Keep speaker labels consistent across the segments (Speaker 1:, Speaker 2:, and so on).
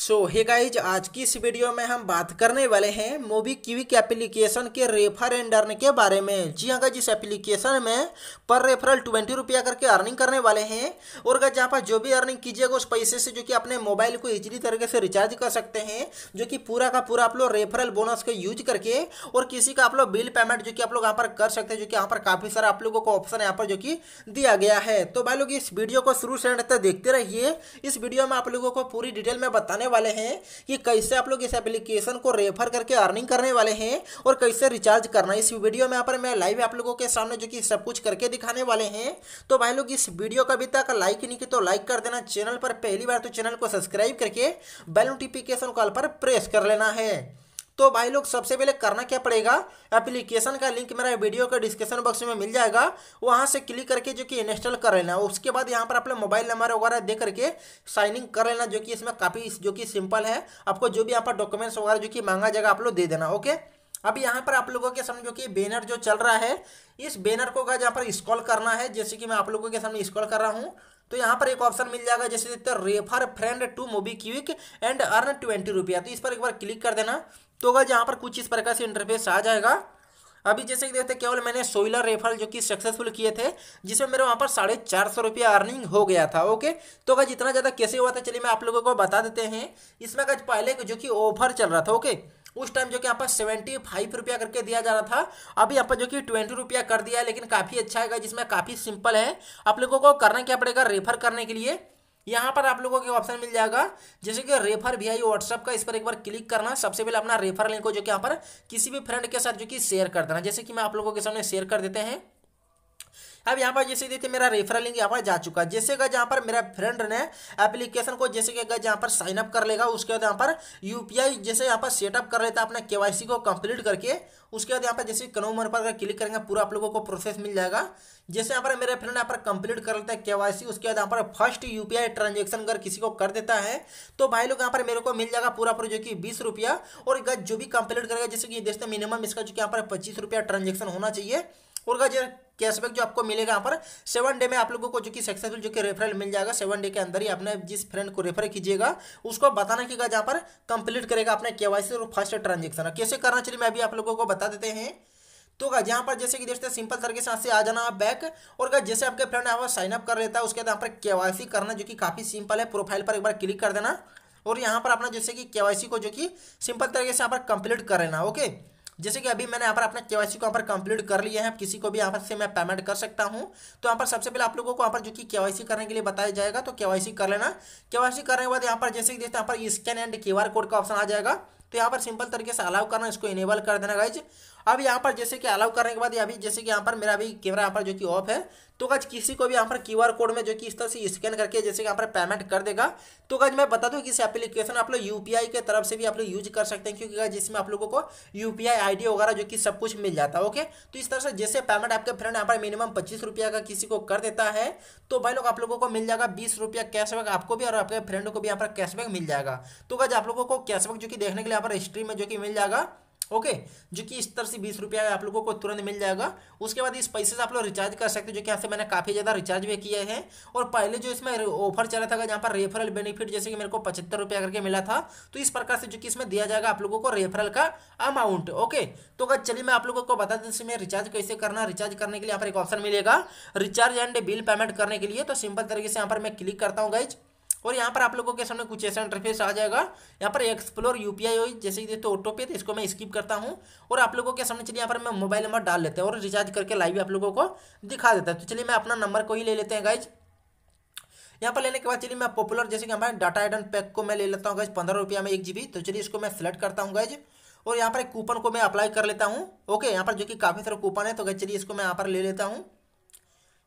Speaker 1: सो hey guys आज की इस वीडियो में हम बात करने वाले हैं मोबी क्विक एप्लीकेशन के रेफर एंड अर्न के बारे में जी हाँ गाइज इस एप्लीकेशन में पर रेफरल ट्वेंटी रुपया करके अर्निंग करने वाले हैं और गाइज जहाँ पर जो भी अर्निंग कीजिएगा उस पैसे से जो कि अपने मोबाइल को इजीली तरीके से रिचार्ज कर सकते हैं जो कि पूरा का पूरा आप लोग रेफरल बोनस का यूज करके और किसी का आप लोग बिल पेमेंट जो कि आप लोग यहाँ पर कर सकते हैं जो कि यहाँ पर काफ़ी सारा आप लोगों को ऑप्शन यहाँ पर जो कि दिया गया है तो भाई लोग इस वीडियो को शुरू से देखते रहिए इस वीडियो में आप लोगों को पूरी डिटेल में बताने बताने वाले हैं कि कैसे आप लोग इस एप्लीकेशन को रेफर करके अर्निंग करने वाले हैं और कैसे रिचार्ज करना इस वीडियो में यहाँ पर मैं लाइव आप लोगों के सामने जो कि सब कुछ करके दिखाने वाले हैं तो भाई लोग इस वीडियो का अभी तक लाइक नहीं की तो लाइक कर देना चैनल पर पहली बार तो चैनल को सब्सक्राइब करके बेल नोटिफिकेशन कॉल पर प्रेस कर लेना है तो भाई लोग सबसे पहले करना क्या पड़ेगा एप्लीकेशन का लिंक मेरा वीडियो का डिस्क्रिप्शन बॉक्स में मिल जाएगा वहाँ से क्लिक करके जो कि इंस्टॉल कर लेना उसके बाद यहाँ पर अपने मोबाइल नंबर वगैरह दे करके साइन इन कर लेना जो कि इसमें काफ़ी जो कि सिंपल है आपको जो भी यहाँ पर डॉक्यूमेंट्स वगैरह जो कि मांगा जाएगा आप लोग दे देना ओके अब यहाँ पर आप लोगों के समझो कि बैनर जो चल रहा है इस बैनर को का जहाँ पर स्कॉल करना है जैसे कि मैं आप लोगों के सामने स्कॉल कर रहा हूँ तो यहाँ पर एक ऑप्शन मिल जाएगा जैसे देखते refer friend to MobiKwik and earn twenty रुपया तो इस पर एक बार क्लिक कर देना तो अगर यहाँ पर कुछ इस प्रकार से इंटरफेस आ जाएगा अभी जैसे कि देखते केवल मैंने सोइलर रेफरल जो कि सक्सेसफुल किए थे जिसमें मेरे वहाँ पर साढ़े चार सौ रुपये अर्निंग हो गया था ओके तो अगर जितना ज़्यादा कैसे हुआ था चलिए मैं आप लोगों को बता देते हैं इसमें अगर पहले जो कि ऑफर चल रहा था ओके उस टाइम जो कि यहाँ पर सेवेंटी फाइव रुपया करके दिया जा रहा था अभी यहाँ पर जो कि ट्वेंटी रुपया कर दिया है लेकिन काफ़ी अच्छा है जिसमें काफ़ी सिंपल है आप लोगों को करना क्या पड़ेगा रेफर करने के लिए यहाँ पर आप लोगों को ऑप्शन मिल जाएगा जैसे कि रेफर भी आई व्हाट्सअप का इस पर एक बार क्लिक करना सबसे पहले अपना रेफर लिंक को जो कि यहाँ पर किसी भी फ्रेंड के साथ जो कि शेयर कर देना जैसे कि मैं आप लोगों के सामने शेयर कर देते हैं अब यहाँ पर जैसे देखिए मेरा रेफरल लिंक यहाँ पर जा चुका है जैसे कि जहाँ पर मेरा फ्रेंड ने एप्लीकेशन को जैसे कि यहाँ पर साइन अप कर लेगा उसके बाद यहाँ पर यूपीआई जैसे यहाँ पर सेटअप कर लेता है अपने केवाईसी को कंप्लीट करके उसके बाद यहाँ पर जैसे कन्फर्म पर अगर क्लिक करेंगे पूरा आप लोगों को प्रोसेस मिल जाएगा जैसे यहाँ पर मेरे फ्रेंड यहाँ पर कंप्लीट कर लेता है सी उसके बाद यहाँ पर फर्स्ट आई ट्रांजेक्शन अगर किसी को कर देता है तो भाई लोग यहाँ पर मेरे को मिल जाएगा पूरा पूरा जो कि बीस रुपया और जो भी कंप्लीट करेगा जैसे कि देखते मिनिमम इसका जो कि यहाँ पर पच्चीस रुपया ट्रांजेक्शन होना चाहिए और जो कैशबैक जो आपको मिलेगा यहाँ पर सेवन डे में आप लोगों को जो कि सक्सेसफुल जो कि रेफरल मिल जाएगा सेवन डे के अंदर ही अपने जिस फ्रेंड को रेफर कीजिएगा उसको बताना कि जहाँ पर कंप्लीट करेगा अपने केवाईसी और फर्स्ट ट्रांजेक्शन कैसे करना चलिए मैं अभी आप लोगों को बता देते हैं तो का यहाँ पर जैसे कि देखते हैं सिंपल तरीके से यहाँ से आ जाना आप बैक और का जैसे आपके फ्रेंड यहाँ पर साइनअप कर लेता है उसके बाद यहाँ पर के करना जो कि काफ़ी सिंपल है प्रोफाइल पर एक बार क्लिक कर देना और यहाँ पर अपना जैसे कि के को जो कि सिंपल तरीके से यहाँ पर कंप्लीट कर लेना ओके जैसे कि अभी मैंने यहाँ पर अपना केवाईसी को यहाँ पर कंप्लीट कर लिया है किसी को भी यहाँ पर से मैं पेमेंट कर सकता हूँ तो यहाँ पर सबसे पहले आप लोगों को यहाँ पर जो कि केवाईसी करने के लिए बताया जाएगा तो केवाईसी कर लेना केवाईसी करने के बाद यहाँ पर जैसे कि देखते हैं यहाँ पर स्कैन एंड क्यू कोड का ऑप्शन आ जाएगा तो यहाँ पर सिंपल तरीके से अलाउ करना इसको इनेबल कर देना गाइज अब यहाँ पर जैसे कि अलाउ करने के बाद अभी जैसे कि यहाँ पर मेरा अभी कैमरा यहाँ पर जो कि ऑफ है तो गज किसी को भी यहाँ पर क्यूआर कोड में जो कि इस तरह से स्कैन करके जैसे यहाँ पर पेमेंट कर देगा तो गज मैं बता दूँ कि इस एप्लीकेशन आप लोग यूपीआई के तरफ से भी आप लोग यूज कर सकते हैं क्योंकि जिसमें आप लोगों को यूपीआई डी वगैरह जो कि सब कुछ मिल जाता है ओके तो इस तरह से जैसे पेमेंट आपके फ्रेंड यहाँ पर मिनिमम पच्चीस रुपया का किसी को कर देता है तो भाई लोग आप लोगों को मिल जाएगा बीस रुपया कैशबैक आपको भी और आपके फ्रेंड को भी यहाँ पर कैशबैक मिल जाएगा तो गज आप लोगों को कैशबैक जो कि देखने के लिए यहाँ पर हिस्ट्री में जो कि मिल जाएगा ओके जो कि इस तरह से बीस रुपया आप लोगों को तुरंत मिल जाएगा उसके बाद इस पैसे से आप लोग रिचार्ज कर सकते हो जो कि यहाँ से मैंने काफ़ी ज़्यादा रिचार्ज भी किया है और पहले जो इसमें ऑफर चला था जहाँ पर रेफरल बेनिफिट जैसे कि मेरे को पचहत्तर रुपया करके मिला था तो इस प्रकार से जो कि इसमें दिया जाएगा आप लोगों को रेफरल का अमाउंट ओके तो अगर चलिए मैं आप लोगों को बता दें इसमें रिचार्ज कैसे करना रिचार्ज करने के लिए यहाँ पर एक ऑप्शन मिलेगा रिचार्ज एंड बिल पेमेंट करने के लिए तो सिंपल तरीके से यहाँ पर मैं क्लिक करता हूँ गाइज और यहाँ पर आप लोगों के सामने कुछ ऐसा इंटरफेस आ जाएगा यहाँ पर एक्सप्लोर यू पी आई जैसे कि देखते ऑटो पे तो इसको मैं स्किप करता हूँ और आप लोगों के सामने चलिए यहाँ पर मैं मोबाइल नंबर डाल लेते हैं और रिचार्ज करके लाइव आप लोगों को दिखा देता है तो चलिए मैं अपना नंबर को ही ले लेते हैं गाइज यहाँ पर लेने के बाद चलिए मैं पॉपुलर जैसे कि हमारे डाटा एडन पैक को मैं ले लेता हूँ गाइज पंद्रह रुपया में एक जी तो चलिए इसको मैं सिलेक्ट करता हूँ गाइज और यहाँ पर एक कूपन को मैं अप्लाई कर लेता हूँ ओके यहाँ पर जो कि काफ़ी सारे कूपन है तो चलिए इसको मैं यहाँ पर ले लेता हूँ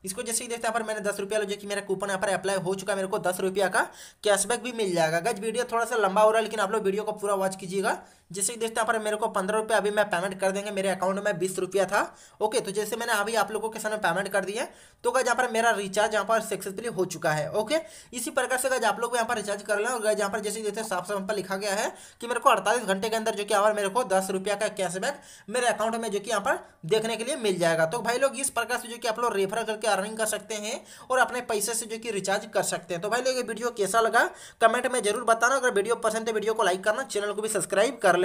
Speaker 1: इसको जैसे ही देखते हैं पर मैंने दस रुपया लो जो कि मेरा कूपन यहाँ पर अप्लाई हो चुका है मेरे को दस रुपया का कैशबैक भी मिल जाएगा गज वीडियो थोड़ा सा लंबा हो रहा है लेकिन आप लोग वीडियो को पूरा वॉच कीजिएगा कि देखते हैं पर मेरे को पंद्रह रुपये अभी मैं पेमेंट कर देंगे मेरे अकाउंट में बीस रुपया था ओके तो जैसे मैंने अभी आप लोगों के सामने पेमेंट कर दिया तो क्या यहाँ पर मेरा रिचार्ज यहाँ पर सक्सेसफुली हो चुका है ओके इसी प्रकार से आप लोग यहाँ पर रिचार्ज कर लें और जहाँ यहाँ पर जैसे देखते हैं साफ साफ पर लिखा गया है कि मेरे को अड़तालीस घंटे के अंदर जो कि यहाँ मेरे को दस रुपया का कैशबैक मेरे अकाउंट में जो कि यहाँ पर देखने के लिए मिल जाएगा तो भाई लोग इस प्रकार से जो कि आप लोग रेफर करके अर्निंग कर सकते हैं और अपने पैसे से जो कि रिचार्ज कर सकते हैं तो भाई लोग ये वीडियो कैसा लगा कमेंट में जरूर बताना अगर वीडियो पसंद है वीडियो को लाइक करना चैनल को भी सब्सक्राइब कर ले